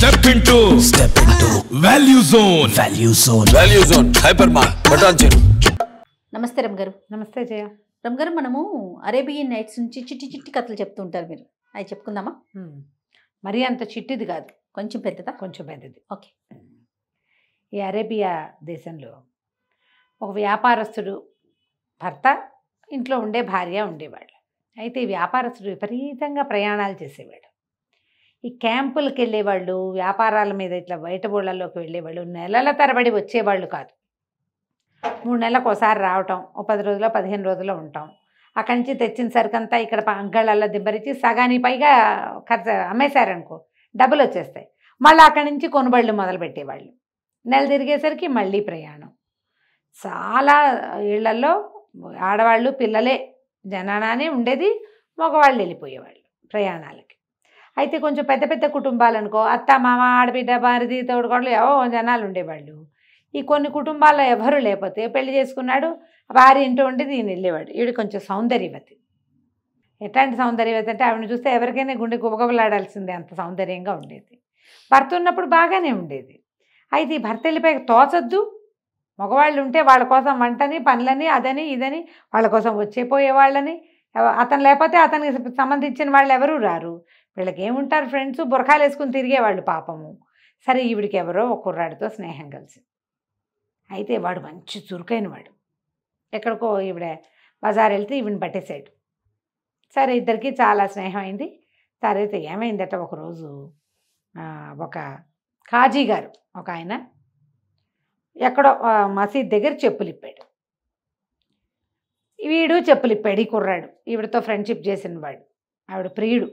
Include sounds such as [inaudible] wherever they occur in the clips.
step into step into value zone value zone value zone hyper mark button నమస్తే రమ్ గారు నమస్తే జయ రమ్ గారు మనము అరేబియన్ నైట్స్ నుంచి చిట్టి చిట్టి కథలు చెప్తుంటారు మీరు అవి చెప్పుకుందామా మరీ అంత చిట్టిది కాదు కొంచెం పెద్దదా కొంచెం పెద్దది ఓకే ఈ అరేబియా దేశంలో ఒక వ్యాపారస్తుడు భర్త ఇంట్లో ఉండే భార్య ఉండేవాళ్ళు అయితే ఈ వ్యాపారస్తుడు విపరీతంగా ప్రయాణాలు చేసేవాడు ఈ క్యాంపులకు వెళ్ళేవాళ్ళు వ్యాపారాల మీద ఇట్లా బయట బోళ్ళల్లోకి వెళ్ళేవాళ్ళు నెలల తరబడి వచ్చేవాళ్ళు కాదు మూడు నెలలకు ఒకసారి రావటం ఓ పది రోజుల పదిహేను రోజుల్లో ఉంటాం అక్కడి నుంచి తెచ్చిన అంతా ఇక్కడ అంగళ్ళల్లో దిబ్బరిచ్చి సగాని పైగా ఖర్చు అమ్మేశారనుకో డబ్బులు వచ్చేస్తాయి మళ్ళీ అక్కడి నుంచి కొనుబళ్ళు మొదలుపెట్టేవాళ్ళు నెల తిరిగేసరికి మళ్ళీ ప్రయాణం చాలా ఇళ్లలో ఆడవాళ్ళు పిల్లలే జనానానే ఉండేది మగవాళ్ళు వెళ్ళిపోయేవాళ్ళు ప్రయాణాలకి అయితే కొంచెం పెద్ద పెద్ద కుటుంబాలనుకో అత్త మామ ఆడబిడ్డ భారతి తోడుకోడలు ఎవో జనాలు ఉండేవాళ్ళు ఈ కొన్ని కుటుంబాల్లో ఎవరు లేకపోతే పెళ్లి చేసుకున్నాడు వారి ఇంటి ఉండి దీని వెళ్ళేవాడు ఈవిడ కొంచెం సౌందర్యవతి ఎట్లాంటి సౌందర్యవతి అంటే ఆవిడని చూస్తే ఎవరికైనా గుండె గుబగబలాడాల్సిందే అంత సౌందర్యంగా ఉండేది భర్త ఉన్నప్పుడు బాగానే ఉండేది అయితే ఈ భర్త వెళ్ళిపోయి తోచద్దు మగవాళ్ళు ఉంటే వాళ్ళ కోసం వంటని పనులని అదని ఇదని వాళ్ళ కోసం వచ్చే వాళ్ళని అతను లేకపోతే అతనికి సంబంధించిన వాళ్ళు ఎవరూ రారు వీళ్ళకి ఏముంటారు ఫ్రెండ్స్ బురకాలు వేసుకుని తిరిగేవాళ్ళు పాపము సరే ఈవిడికి ఎవరో ఒక కుర్రాడితో స్నేహం కలిసి అయితే వాడు మంచి చురుకైన వాడు ఎక్కడికో ఈవిడ బజార్ వెళ్తే ఈవిని పట్టేశాడు సరే ఇద్దరికి చాలా స్నేహం అయింది తర్వాత ఏమైందట ఒకరోజు ఒక కాజీ గారు ఒక ఆయన ఎక్కడో మసీద్ దగ్గర చెప్పులు ఇప్పాడు వీడు చెప్పులు ఇప్పాడు ఈ కుర్రాడు ఈవిడతో ఫ్రెండ్షిప్ చేసిన వాడు ఆవిడ ప్రియుడు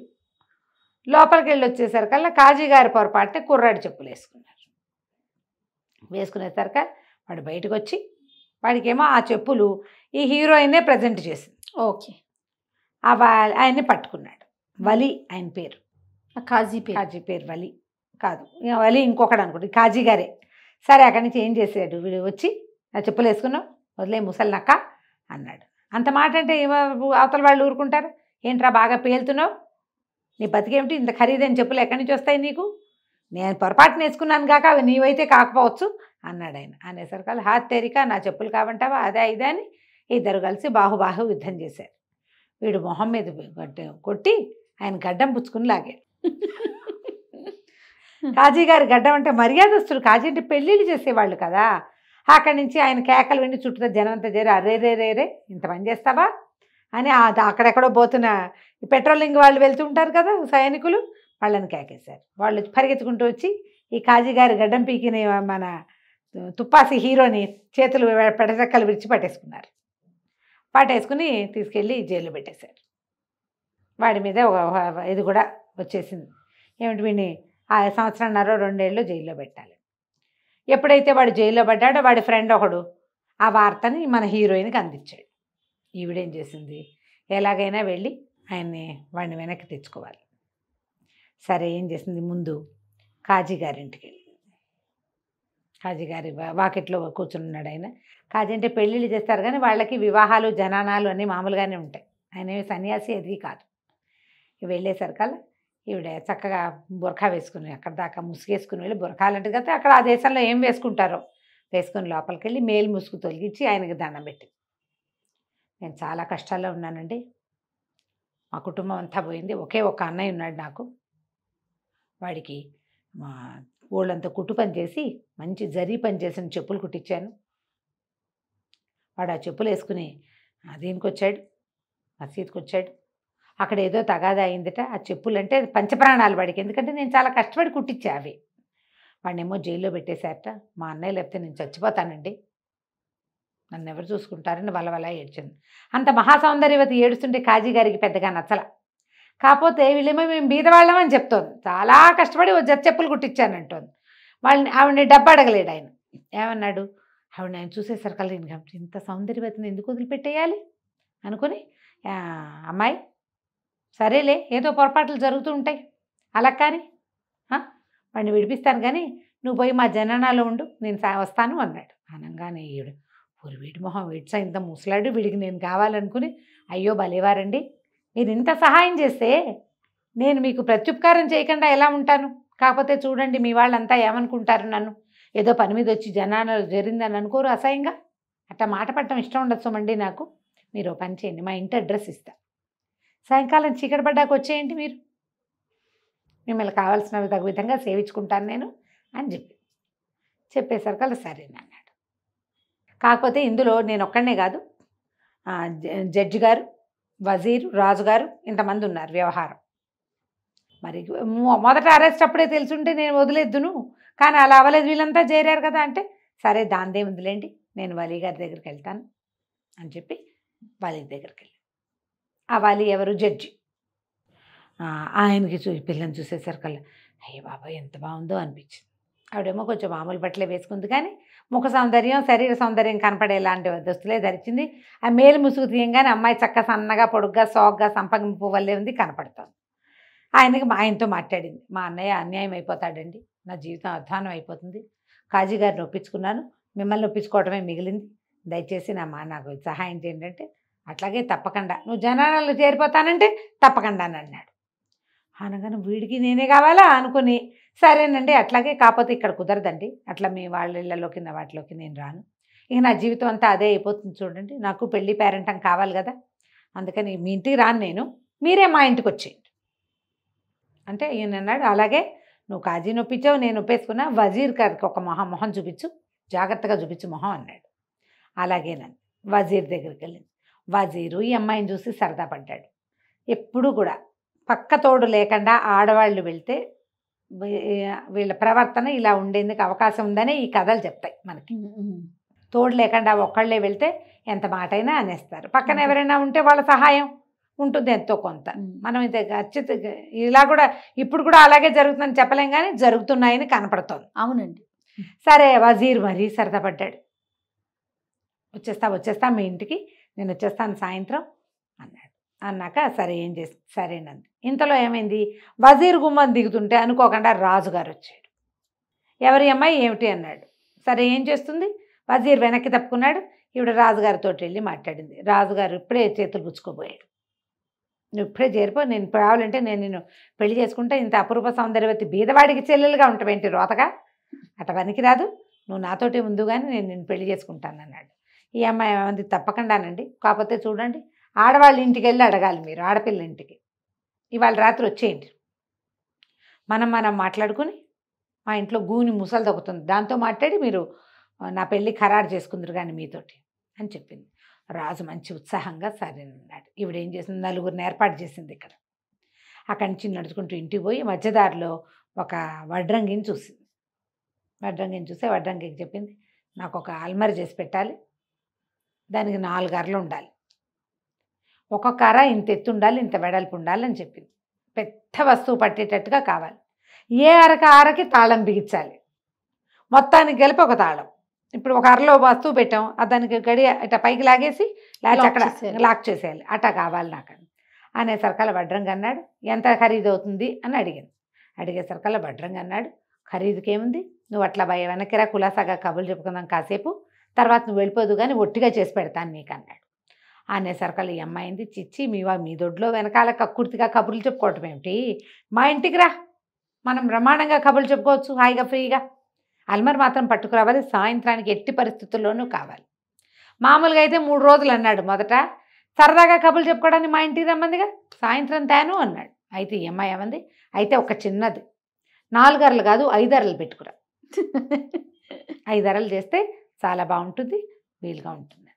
లోపలికి వెళ్ళి వచ్చేసరికల్లా కాజీ గారి పొరపాటునే కుర్రాడి చెప్పులు వేసుకున్నారు వేసుకునేసరిక వాడు బయటకు వచ్చి వాడికేమో ఆ చెప్పులు ఈ హీరోయినే ప్రజెంట్ చేసింది ఓకే ఆ ఆయన్ని పట్టుకున్నాడు వలి ఆయన పేరు కాజీ పేరు కాజీ పేరు వలి కాదు వలి ఇంకొకడు అనుకోండి కాజీ గారే సరే అక్కడి నుంచి ఏం చేశాడు వీడు వచ్చి నా చెప్పులు వేసుకున్నావు వదిలే ముసలినక్క అన్నాడు అంత మాట అంటే అవతల వాళ్ళు ఊరుకుంటారు ఏంట్రా బాగా పేలుతున్నావు నీ బతికేమిటి ఇంత ఖరీదైన చెప్పులు ఎక్కడి నుంచి వస్తాయి నీకు నేను పొరపాటు నేర్చుకున్నాను కాక అవి నీవైతే కాకపోవచ్చు అన్నాడు ఆయన అనేసరికల్ హాత్ తేరిక నా చెప్పులు కావంటావా అదే ఇదే అని ఇద్దరు కలిసి బాహుబాహు యుద్ధం చేశారు వీడు మొహం మీద కొట్టి ఆయన గడ్డం పుచ్చుకుని లాగాడు కాజీ గారి గడ్డం అంటే మర్యాదస్తులు కాజీ అంటే పెళ్ళిళ్ళు చేసేవాళ్ళు కదా అక్కడి నుంచి ఆయన కేకలు విండి చుట్టూ జనం అంతా జరి అరే రే రే రే ఇంత పని చేస్తావా అని అక్కడెక్కడో పోతున్న పెట్రోలింగ్ వాళ్ళు వెళ్తుంటారు కదా సైనికులు వాళ్ళని కేకేశారు వాళ్ళు పరిగెత్తుకుంటూ వచ్చి ఈ కాజీగారి గడ్డం పీకిన మన తుప్పాసి హీరోని చేతులు పెడచక్కలు విడిచి పట్టేసుకున్నారు పట్టేసుకుని తీసుకెళ్ళి జైల్లో పెట్టేశారు వాడి మీద ఒక ఇది కూడా వచ్చేసింది ఏమిటి వీడిని ఆ సంవత్సరంన్నర రెండేళ్ళు జైల్లో పెట్టాలి ఎప్పుడైతే వాడు జైల్లో పడ్డాడో వాడి ఫ్రెండ్ ఒకడు ఆ వార్తని మన హీరోయిన్కి అందించాడు ఈవిడేం చేసింది ఎలాగైనా వెళ్ళి ఆయన్ని వాడిని వెనక్కి తెచ్చుకోవాలి సరే ఏం చేసింది ముందు కాజీ గారింటికి వెళ్ళి కాజీ గారి వాకిట్లో ఉన్నాడు ఆయన కాజీ అంటే పెళ్ళిళ్ళు చేస్తారు కానీ వాళ్ళకి వివాహాలు జనానాలు అన్నీ మామూలుగానే ఉంటాయి ఆయన సన్యాసి అది కాదు వెళ్ళేసరికల్లా ఈవిడ చక్కగా బురఖా వేసుకుని అక్కడ దాకా ముసుగేసుకుని వెళ్ళి బురఖాలంటే కదా అక్కడ ఆ దేశంలో ఏం వేసుకుంటారో వేసుకుని లోపలికి వెళ్ళి మేలు ముసుగు తొలగించి ఆయనకి దండం పెట్టింది నేను చాలా కష్టాల్లో ఉన్నానండి మా కుటుంబం అంతా పోయింది ఒకే ఒక అన్నయ్య ఉన్నాడు నాకు వాడికి మా ఊళ్ళంతా కుట్టు పని చేసి మంచి జరీ పని చేసిన చెప్పులు కుట్టించాను వాడు ఆ చెప్పులు వేసుకుని దీనికి వచ్చాడు మసీద్కి వచ్చాడు అక్కడ ఏదో తగాదా అయిందిట ఆ చెప్పులు అంటే పంచప్రాణాలు వాడికి ఎందుకంటే నేను చాలా కష్టపడి కుట్టించా అవి వాడినేమో జైల్లో పెట్టేశారట మా అన్నయ్య లేకపోతే నేను చచ్చిపోతానండి నన్ను ఎవరు చూసుకుంటారని వలవల ఏడ్చింది అంత మహాసౌందర్యవతి ఏడుస్తుంటే కాజీ గారికి పెద్దగా నచ్చల కాకపోతే వీళ్ళేమో మేము బీదవాళ్ళమని చెప్తోంది చాలా కష్టపడి ఓ జత చెప్పులు కుట్టించానంటోంది వాళ్ళని ఆవిడని డబ్బు అడగలేడు ఆయన ఏమన్నాడు ఆవిడ ఆయన చూసేసరికల్లా కాబట్టి ఇంత సౌందర్యవతిని ఎందుకు వదిలిపెట్టేయాలి అనుకుని అమ్మాయి సరేలే ఏదో పొరపాట్లు జరుగుతూ ఉంటాయి అలా కానీ వాడిని విడిపిస్తాను కానీ నువ్వు పోయి మా జననాలో ఉండు నేను వస్తాను అన్నాడు అనగానే ఈడు ఒరి వీడి మొహం వీడ్సా ఇంత ముసలాడు వీడికి నేను కావాలనుకుని అయ్యో బలేవారండి మీరు ఇంత సహాయం చేస్తే నేను మీకు ప్రత్యుపకారం చేయకుండా ఎలా ఉంటాను కాకపోతే చూడండి మీ వాళ్ళంతా ఏమనుకుంటారు నన్ను ఏదో పని మీద వచ్చి జనాలు జరిగిందని అనుకోరు అసహ్యంగా అట్లా మాట పట్టడం ఇష్టం అండి నాకు మీరు పని చేయండి మా ఇంటి అడ్రస్ ఇస్తా సాయంకాలం చీకటి పడ్డాక వచ్చేయండి మీరు మిమ్మల్ని కావాల్సినవి తగు విధంగా సేవించుకుంటాను నేను అని చెప్పి చెప్పేసరికి అలా సరేనన్నాడు కాకపోతే ఇందులో నేను ఒక్కడనే కాదు జడ్జి గారు వజీర్ రాజుగారు ఇంతమంది ఉన్నారు వ్యవహారం మరి మొదట అరెస్ట్ అప్పుడే తెలుసుంటే నేను వదిలేద్దును కానీ అలా అవ్వలేదు వీళ్ళంతా చేరారు కదా అంటే సరే దాందే ఉందిలేండి నేను వలీ గారి దగ్గరికి వెళ్తాను అని చెప్పి వలీ దగ్గరికి వెళ్ళి ఆ వలీ ఎవరు జడ్జి ఆయనకి చూ పిల్లని చూసేసరికల్లా అయ్యే బాబా ఎంత బాగుందో అనిపించింది ఆవిడేమో కొంచెం మామూలు బట్టలే వేసుకుంది కానీ ముఖ సౌందర్యం శరీర సౌందర్యం కనపడేలాంటి దుస్తులే ధరించింది ఆ మేలు ముసుగు తీయంగానే అమ్మాయి చక్క సన్నగా పొడుగ్గా సోగ్గా సంపగింపు వల్లే ఉంది కనపడతాను ఆయనకి మా ఆయనతో మాట్లాడింది మా అన్నయ్య అన్యాయం అయిపోతాడండి నా జీవితం అధ్వానం అయిపోతుంది కాజీ గారిని ఒప్పించుకున్నాను మిమ్మల్ని ఒప్పించుకోవటమే మిగిలింది దయచేసి నా మా నాకు సహాయం చేయండి అంటే అట్లాగే తప్పకుండా నువ్వు జనాలలో చేరిపోతానంటే తప్పకుండా అని అన్నాడు అనగానే వీడికి నేనే కావాలా అనుకుని సరేనండి అట్లాగే కాకపోతే ఇక్కడ కుదరదండి అట్లా మీ వాళ్ళ ఇళ్ళలో కింద వాటిలోకి నేను రాను ఇక నా జీవితం అంతా అదే అయిపోతుంది చూడండి నాకు పెళ్ళి పేరెంటం కావాలి కదా అందుకని మీ ఇంటికి రాను నేను మీరే మా ఇంటికి వచ్చేయండి అంటే ఈయన అన్నాడు అలాగే నువ్వు కాజీ నొప్పించావు నేను నొప్పేసుకున్నా వజీర్ గారికి ఒక మొహం మొహం చూపించు జాగ్రత్తగా చూపించు మొహం అన్నాడు అలాగేనండి వజీర్ దగ్గరికి వెళ్ళింది వజీరు ఈ అమ్మాయిని చూసి సరదా పడ్డాడు ఎప్పుడు కూడా పక్క తోడు లేకుండా ఆడవాళ్ళు వెళ్తే వీళ్ళ ప్రవర్తన ఇలా ఉండేందుకు అవకాశం ఉందని ఈ కథలు చెప్తాయి మనకి తోడు లేకుండా ఒక్కళ్ళే వెళ్తే ఎంత మాటైనా అనేస్తారు పక్కన ఎవరైనా ఉంటే వాళ్ళ సహాయం ఉంటుంది ఎంతో కొంత మనం ఇది ఖచ్చిత ఇలా కూడా ఇప్పుడు కూడా అలాగే జరుగుతుందని చెప్పలేం కానీ జరుగుతున్నాయని కనపడుతోంది అవునండి సరే వజీర్ మరీ సరదా పడ్డాడు వచ్చేస్తా వచ్చేస్తా మీ ఇంటికి నేను వచ్చేస్తాను సాయంత్రం అన్నాక సరే ఏం చేసి సరేనంది ఇంతలో ఏమైంది వజీర్ గుమ్మం దిగుతుంటే అనుకోకుండా రాజుగారు వచ్చాడు ఎవరి అమ్మాయి ఏమిటి అన్నాడు సరే ఏం చేస్తుంది వజీర్ వెనక్కి తప్పుకున్నాడు ఇవిడ రాజుగారితో వెళ్ళి మాట్లాడింది రాజుగారు ఇప్పుడే చేతులు పుచ్చుకోబోయాడు నువ్వు ఇప్పుడే చేరిపో నేను కావాలంటే నేను నిన్ను పెళ్లి చేసుకుంటే ఇంత అపూర్వ సౌందర్యవతి బీదవాడికి చెల్లెలుగా ఉంటావేంటి రోతగా అట రాదు నువ్వు నాతోటి ముందుగానే నేను నిన్ను పెళ్లి చేసుకుంటాను అన్నాడు ఈ అమ్మాయి ఏమంది తప్పకుండానండి కాకపోతే చూడండి ఆడవాళ్ళ ఇంటికి వెళ్ళి అడగాలి మీరు ఆడపిల్ల ఇంటికి ఇవాళ రాత్రి వచ్చేయండి మనం మనం మాట్లాడుకుని మా ఇంట్లో గూని ముసలు తగ్గుతుంది దాంతో మాట్లాడి మీరు నా పెళ్ళి ఖరారు చేసుకుందరు కానీ మీతోటి అని చెప్పింది రాజు మంచి ఉత్సాహంగా సరేనన్నాడు ఇవిడేం ఏం చేసింది నలుగురిని ఏర్పాటు చేసింది ఇక్కడ అక్కడి నుంచి నడుచుకుంటూ ఇంటికి పోయి మధ్యదారిలో ఒక వడ్రంగిని చూసింది వడ్రంగిని చూస్తే వడ్రంగికి చెప్పింది నాకు ఒక అల్మర చేసి పెట్టాలి దానికి నాలుగు అరలు ఉండాలి ఒక కర ఇంత ఎత్తు ఉండాలి ఇంత వెడల్పు ఉండాలని చెప్పింది పెద్ద వస్తువు పట్టేటట్టుగా కావాలి ఏ అరక అరకి తాళం బిగించాలి మొత్తానికి కలిపి ఒక తాళం ఇప్పుడు ఒక అరలో వస్తువు పెట్టాం దానికి గడి ఇట పైకి లాగేసి లాచి అక్కడ లాక్ చేసేయాలి అట్టా కావాలి నాకు సరకాల వడ్రంగా అన్నాడు ఎంత ఖరీదు అవుతుంది అని అడిగింది సరకాల వడ్రంగా అన్నాడు ఖరీదుకి ఏముంది నువ్వు అట్లా భయ వెనక్కిరా కులాసాగా కబులు చెప్పుకుందాం కాసేపు తర్వాత నువ్వు వెళ్ళిపోదు కానీ ఒట్టిగా చేసి పెడతాను నీకు అన్నాడు అనేసరికి ఈ అమ్మాయింది చిచ్చి మీవా మీ దొడ్లో వెనకాల కక్కుర్తిగా కబుర్లు చెప్పుకోవటం ఏమిటి మా ఇంటికి రా మనం బ్రహ్మాండంగా కబుర్లు చెప్పుకోవచ్చు హాయిగా ఫ్రీగా అల్మర్ మాత్రం పట్టుకురావాలి సాయంత్రానికి ఎట్టి పరిస్థితుల్లోనూ కావాలి మామూలుగా అయితే మూడు రోజులు అన్నాడు మొదట సరదాగా కబుర్లు చెప్పుకోవడానికి మా ఇంటికి రమ్మందిగా సాయంత్రం తాను అన్నాడు అయితే ఈ అమ్మాయి ఏమంది అయితే ఒక చిన్నది నాలుగరలు కాదు ఐదరలు పెట్టుకురా [laughs] ఐదరలు చేస్తే చాలా బాగుంటుంది వీలుగా ఉంటుంది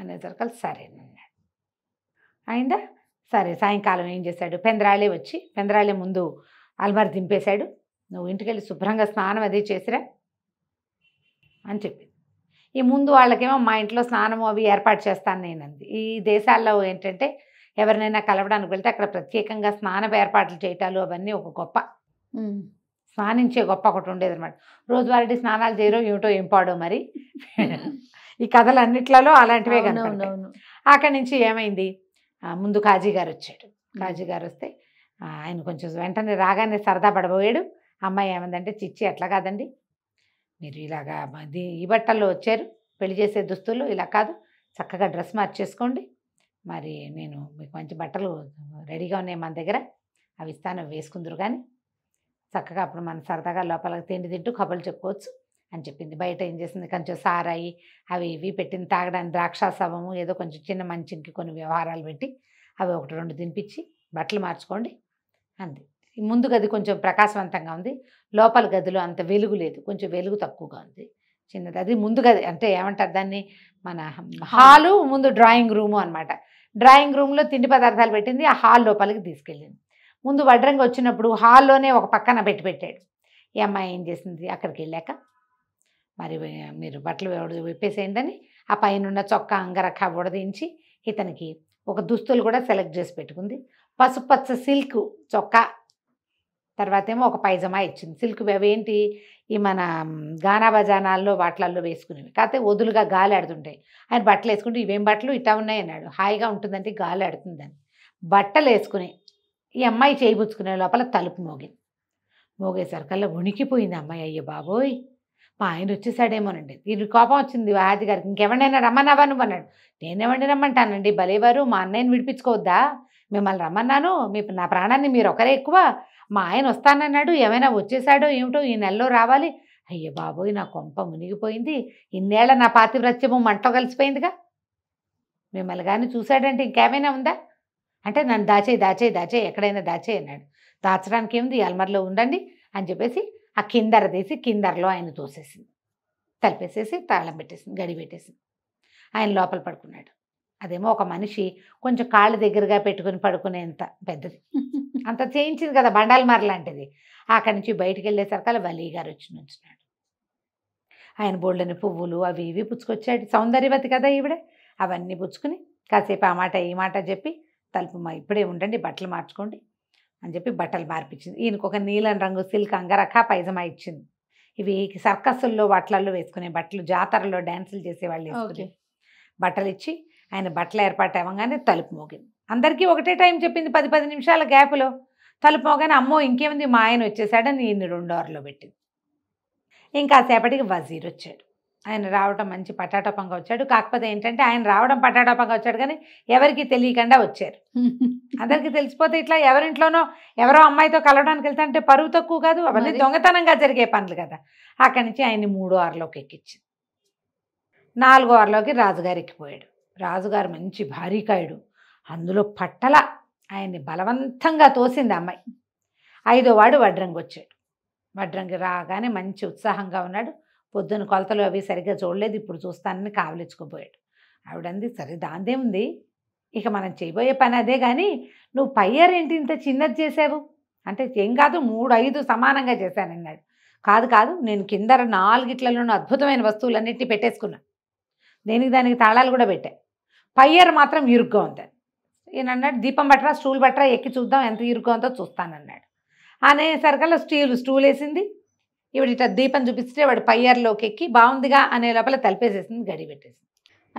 అనేసరికి సరేనండి అయిందా సరే సాయంకాలం ఏం చేశాడు పెందరాలే వచ్చి పెందరాలే ముందు అల్మార్ దింపేశాడు నువ్వు ఇంటికెళ్ళి శుభ్రంగా స్నానం అదే చేసిరా అని చెప్పింది ఈ ముందు వాళ్ళకేమో మా ఇంట్లో స్నానం అవి ఏర్పాటు చేస్తాను నేను అంది ఈ దేశాల్లో ఏంటంటే ఎవరినైనా కలవడానికి వెళ్తే అక్కడ ప్రత్యేకంగా స్నానం ఏర్పాట్లు చేయటాలు అవన్నీ ఒక గొప్ప స్నానించే గొప్ప ఒకటి ఉండేది అనమాట రోజువారీ స్నానాలు చేయరో ఏమిటో ఏంపాడో మరి [laughs] ఈ కథలు అన్నిట్లలో అలాంటివే కదా అక్కడి నుంచి ఏమైంది ముందు కాజీ గారు వచ్చాడు కాజీ గారు వస్తే ఆయన కొంచెం వెంటనే రాగానే సరదా పడబోయాడు అమ్మాయి ఏమందంటే చిచ్చి ఎట్లా కాదండి మీరు ఇలాగా ఈ బట్టల్లో వచ్చారు పెళ్లి చేసే దుస్తులు ఇలా కాదు చక్కగా డ్రెస్ మార్చేసుకోండి మరి నేను మీకు మంచి బట్టలు రెడీగా ఉన్నాయి మన దగ్గర అవి ఇస్తాను వేసుకుందరు కానీ చక్కగా అప్పుడు మన సరదాగా లోపలికి తిండి తింటూ కబలు చెప్పుకోవచ్చు అని చెప్పింది బయట ఏం చేసింది కొంచెం సారాయి అవి ఇవి పెట్టింది తాగడానికి ద్రాక్షాసవము ఏదో కొంచెం చిన్న మంచికి కొన్ని వ్యవహారాలు పెట్టి అవి ఒకటి రెండు తినిపించి బట్టలు మార్చుకోండి అంది ముందు గది కొంచెం ప్రకాశవంతంగా ఉంది లోపల గదిలో అంత వెలుగు లేదు కొంచెం వెలుగు తక్కువగా ఉంది చిన్నది అది ముందు గది అంటే ఏమంటారు దాన్ని మన హాలు ముందు డ్రాయింగ్ రూము అనమాట డ్రాయింగ్ రూమ్లో తిండి పదార్థాలు పెట్టింది ఆ హాల్ లోపలికి తీసుకెళ్ళింది ముందు వడ్రంగి వచ్చినప్పుడు హాల్లోనే ఒక పక్కన పెట్టి పెట్టాడు ఈ అమ్మాయి ఏం చేసింది అక్కడికి వెళ్ళాక మరి మీరు బట్టలు విప్పేసేయండి ఆ పైన చొక్కా అంగరఖా బుడదించి ఇతనికి ఒక దుస్తులు కూడా సెలెక్ట్ చేసి పెట్టుకుంది పసుపచ్చ సిల్క్ చొక్కా తర్వాత ఏమో ఒక పైజమా ఇచ్చింది సిల్క్ అవేంటి ఈ మన గానా బజానాల్లో వాటిలల్లో వేసుకునేవి కాకపోతే వదులుగా గాలి ఆడుతుంటాయి ఆయన బట్టలు వేసుకుంటే ఇవేం బట్టలు ఇట్లా ఉన్నాయి అన్నాడు హాయిగా ఉంటుందంటే గాలి ఆడుతుందని బట్టలు వేసుకుని ఈ అమ్మాయి చేయిపుచ్చుకునే లోపల తలుపు మోగింది మోగేసరికల్లా ఉనికిపోయింది అమ్మాయి అయ్యో బాబోయ్ మా ఆయన వచ్చేసాడేమోనండి వీరికి కోపం వచ్చింది ఆది గారికి ఇంకెవరినైనా రమ్మన్నావా నువ్వు అన్నాడు నేనేమండి రమ్మంటానండి భలేవారు మా అన్నయ్యని విడిపించుకోవద్దా మిమ్మల్ని రమ్మన్నాను మీ నా ప్రాణాన్ని మీరు ఒకరే ఎక్కువ మా ఆయన వస్తానన్నాడు ఏమైనా వచ్చేసాడో ఏమిటో ఈ నెలలో రావాలి అయ్యో బాబోయ్ నా కొంప మునిగిపోయింది ఇన్నేళ్ల నా పాతివ్రత్యము మంటలో కలిసిపోయిందిగా మిమ్మల్ని కానీ చూశాడంటే ఇంకేమైనా ఉందా అంటే నన్ను దాచేయి దాచేయి దాచేయి ఎక్కడైనా దాచే అన్నాడు దాచడానికి ఏముంది అల్మర్లో ఉండండి అని చెప్పేసి ఆ కిందర తీసి కిందరలో ఆయన తోసేసింది తలిపేసేసి తాళం పెట్టేసింది గడి పెట్టేసింది ఆయన లోపల పడుకున్నాడు అదేమో ఒక మనిషి కొంచెం కాళ్ళు దగ్గరగా పెట్టుకుని పడుకునేంత పెద్దది అంత చేయించింది కదా బండాలమార లాంటిది అక్కడి నుంచి బయటికి అలా వలీ గారు వచ్చి నుంచున్నాడు ఆయన బోళ్ళని పువ్వులు అవి ఇవి పుచ్చుకొచ్చాడు సౌందర్యవతి కదా ఈవిడ అవన్నీ పుచ్చుకుని కాసేపు ఆ మాట ఈ మాట చెప్పి తలుపు మా ఇప్పుడే ఉండండి బట్టలు మార్చుకోండి అని చెప్పి బట్టలు మార్పించింది ఈయనకు ఒక నీలం రంగు సిల్క్ అంగరఖ పైజమా ఇచ్చింది ఇవి సర్కస్సుల్లో బట్టలలో వేసుకునే బట్టలు జాతరలో డ్యాన్సులు చేసేవాళ్ళు వేసుకునే బట్టలు ఇచ్చి ఆయన బట్టల ఏర్పాటు అవ్వగానే తలుపు మోగింది అందరికీ ఒకటే టైం చెప్పింది పది పది నిమిషాల గ్యాప్లో తలుపు మోగానే అమ్మో ఇంకేముంది మా ఆయన వచ్చేసాడని రెండు రెండోర్లో పెట్టింది ఇంకా సేపటికి వజీర్ వచ్చాడు ఆయన రావడం మంచి పటాటపంగా వచ్చాడు కాకపోతే ఏంటంటే ఆయన రావడం పటాటపంగా వచ్చాడు కానీ ఎవరికి తెలియకుండా వచ్చారు [laughs] అందరికీ తెలిసిపోతే ఇట్లా ఎవరింట్లోనో ఎవరో అమ్మాయితో కలవడానికి వెళ్తా అంటే పరువు తక్కువ కాదు అవన్నీ దొంగతనంగా జరిగే పనులు కదా అక్కడి నుంచి ఆయన్ని మూడో ఆరులోకి ఎక్కించింది నాలుగో ఆరులోకి రాజుగారికి పోయాడు రాజుగారు మంచి భారీకాయుడు అందులో పట్టల ఆయన్ని బలవంతంగా తోసింది అమ్మాయి ఐదో వాడు వడ్రంగి వచ్చాడు వడ్రంగి రాగానే మంచి ఉత్సాహంగా ఉన్నాడు పొద్దున కొలతలు అవి సరిగ్గా చూడలేదు ఇప్పుడు చూస్తానని కావలించుకోపోయాడు ఆవిడంది సరే దాందే ఉంది ఇక మనం చేయబోయే పని అదే కానీ నువ్వు పయ్యర్ ఏంటి ఇంత చిన్నది చేసావు అంటే ఏం కాదు మూడు ఐదు సమానంగా చేశానన్నాడు కాదు కాదు నేను కింద నాలుగిట్లలోనూ అద్భుతమైన వస్తువులన్నింటినీ పెట్టేసుకున్నా దేనికి దానికి తాళాలు కూడా పెట్టా పయ్యర్ మాత్రం ఇరుగ్గా ఉంది ఈయనన్నాడు దీపం పట్టరా స్టూల్ పట్టరా ఎక్కి చూద్దాం ఎంత ఇరుగ్గా ఉందో చూస్తానన్నాడు అనేసరికల్లా స్టీల్ స్టూల్ వేసింది ఇవి ఇట్లా దీపం చూపిస్తే వాడు పయ్యర్లోకి ఎక్కి బాగుందిగా అనే లోపల తలిపేసేసింది గడి పెట్టేసింది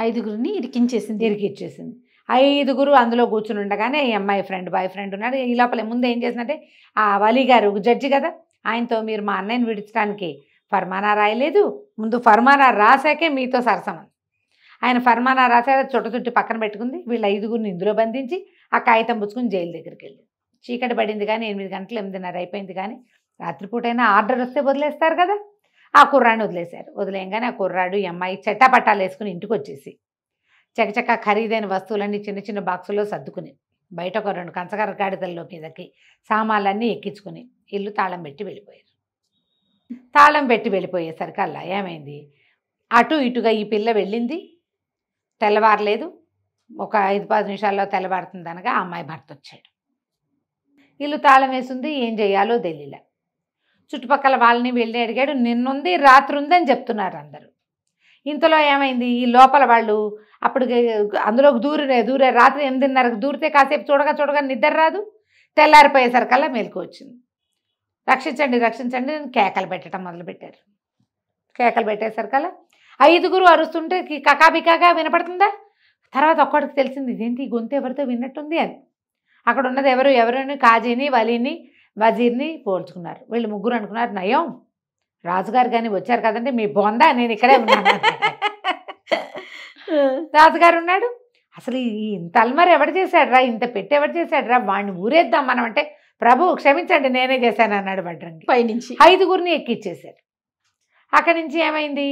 ఐదుగురిని ఇరికించేసింది ఇరికిచ్చేసింది ఐదుగురు అందులో కూర్చుని ఉండగానే ఈ అమ్మాయి ఫ్రెండ్ బాయ్ ఫ్రెండ్ ఉన్నాడు ఈ లోపల ముందు ఏం చేసినట్టే ఆ వలీ గారు జడ్జి కదా ఆయనతో మీరు మా అన్నయ్యని విడిచడానికి ఫర్మానా రాయలేదు ముందు ఫర్మానా రాసాకే మీతో సరసమని ఆయన ఫర్మానా రాశాక చుట్ట చుట్టి పక్కన పెట్టుకుంది వీళ్ళు ఐదుగురిని ఇందులో బంధించి ఆ కాగితం పుచ్చుకుని జైలు దగ్గరికి వెళ్ళి చీకటి పడింది కానీ ఎనిమిది గంటలు ఎనిమిదిన్నర అయిపోయింది కానీ రాత్రిపూటైనా ఆర్డర్ వస్తే వదిలేస్తారు కదా ఆ కుర్రాడిని వదిలేశారు వదిలేయంగానే ఆ కుర్రాడు ఈ అమ్మాయి చెట్టాపట్టాలు వేసుకుని ఇంటికి వచ్చేసి చకచక్క ఖరీదైన వస్తువులన్నీ చిన్న చిన్న బాక్సుల్లో సర్దుకుని బయట ఒక రెండు కంచకర గాడిదల్లో మీదకి సామాన్లన్నీ ఎక్కించుకుని ఇల్లు తాళం పెట్టి వెళ్ళిపోయారు తాళం పెట్టి వెళ్ళిపోయేసరికి అలా ఏమైంది అటు ఇటుగా ఈ పిల్ల వెళ్ళింది తెల్లవారలేదు ఒక ఐదు పది నిమిషాల్లో తెల్లవారుతుంది అనగా అమ్మాయి భర్త వచ్చాడు ఇల్లు తాళం వేసింది ఏం చేయాలో తెలియలే చుట్టుపక్కల వాళ్ళని వెళ్ళి అడిగాడు నిన్నుంది రాత్రి ఉందని చెప్తున్నారు అందరూ ఇంతలో ఏమైంది ఈ లోపల వాళ్ళు అప్పుడు అందులోకి దూరే దూరే రాత్రి ఎనిమిదిన్నరకు దూరితే కాసేపు చూడగా చూడగా నిద్ర రాదు తెల్లారిపోయేసరికల్లా మెలకు వచ్చింది రక్షించండి రక్షించండి నేను కేకలు పెట్టడం మొదలుపెట్టారు కేకలు పెట్టేసరికల్లా ఐదుగురు అరుస్తుంటే కకాబికాగా వినపడుతుందా తర్వాత ఒక్కడికి తెలిసింది ఇదేంటి గొంతు ఎవరితో విన్నట్టుంది అని అక్కడ ఉన్నది ఎవరు ఎవరిని కాజీని వలిని వజీర్ని పోల్చుకున్నారు వీళ్ళు ముగ్గురు అనుకున్నారు నయం రాజుగారు కానీ వచ్చారు కదండి మీ బొందా నేను ఇక్కడే ఉన్నాను రాజుగారు ఉన్నాడు అసలు ఈ ఇంత అల్మర్ ఎవడు చేశాడ్రా ఇంత పెట్టి ఎవడు చేశాడ్రా వాడిని ఊరేద్దాం మనం అంటే ప్రభు క్షమించండి నేనే చేశాను అన్నాడు పై పైనుంచి ఐదుగురిని ఎక్కిచ్చేశాడు అక్కడి నుంచి ఏమైంది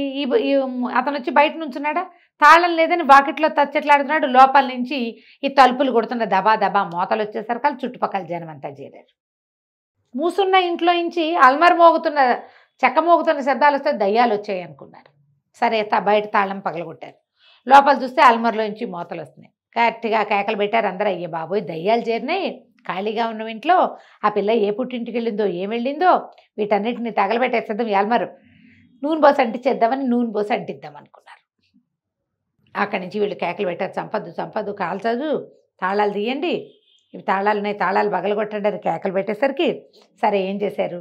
ఈ అతను వచ్చి బయట నుంచున్నాడా తాళం లేదని బాకెట్లో తచ్చెట్లాడుతున్నాడు లోపల నుంచి ఈ తలుపులు కొడుతున్న దబా దబా మోతలు వచ్చేసరికి చుట్టుపక్కల జనం అంతా చేరారు మూసున్న ఇంట్లో నుంచి అల్మర్ మోగుతున్న చెక్క మోగుతున్న శబ్దాలు వస్తే దయ్యాలు వచ్చాయి అనుకున్నారు సరే బయట తాళం పగలగొట్టారు లోపల చూస్తే అల్మర్లో నుంచి మూతలు వస్తున్నాయి కరెక్ట్గా కేకలు పెట్టారు అందరూ అయ్యే బాబోయ్ దయ్యాలు చేరినాయి ఖాళీగా ఉన్న ఇంట్లో ఆ పిల్ల ఏ పుట్టింటికి వెళ్ళిందో ఏం వెళ్ళిందో వీటన్నిటిని సిద్ధం అల్మరు నూనె బోస అంటించేద్దామని నూనె బోస అంటిద్దాం అనుకున్నారు అక్కడి నుంచి వీళ్ళు కేకలు పెట్టారు చంపద్దు చంపద్దు కాల్చదు తాళాలు తీయండి ఇవి తాళాలు ఉన్నాయి తాళాలు పగలగొట్టండి అది కేకలు పెట్టేసరికి సరే ఏం చేశారు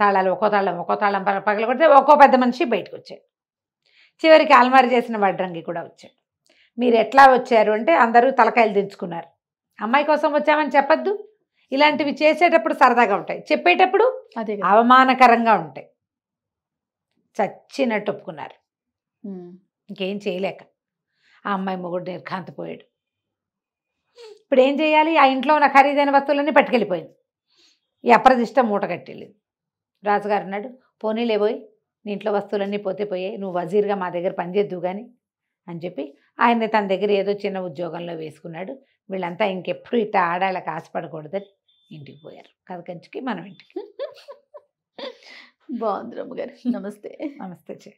తాళాలు ఒక్కో తాళం ఒక్కో తాళం పగలగొడితే ఒక్కో పెద్ద మనిషి బయటకు వచ్చాడు చివరికి అల్మారి చేసిన వడ్రంగి కూడా వచ్చాడు మీరు ఎట్లా వచ్చారు అంటే అందరూ తలకాయలు దించుకున్నారు అమ్మాయి కోసం వచ్చామని చెప్పద్దు ఇలాంటివి చేసేటప్పుడు సరదాగా ఉంటాయి చెప్పేటప్పుడు అవమానకరంగా ఉంటాయి చచ్చినట్టు ఒప్పుకున్నారు ఇంకేం చేయలేక ఆ అమ్మాయి మొగుడు నిర్ఘాంతపోయాడు ఇప్పుడు ఏం చేయాలి ఆ ఇంట్లో ఉన్న ఖరీదైన వస్తువులన్నీ పట్టుకెళ్ళిపోయింది ఈ మూట కట్టెళ్ళింది రాజుగారు అన్నాడు పోనీలేబోయి నీ ఇంట్లో వస్తువులన్నీ పోతే పోయాయి నువ్వు వజీర్గా మా దగ్గర పనిచేద్దు కానీ అని చెప్పి ఆయన తన దగ్గర ఏదో చిన్న ఉద్యోగంలో వేసుకున్నాడు వీళ్ళంతా ఇంకెప్పుడు ఇట్లా ఆడాలకు ఆశపడకూడదని ఇంటికి పోయారు కథ కంచికి మనం ఇంటికి బాగుంది రమ్మగారు నమస్తే నమస్తే చే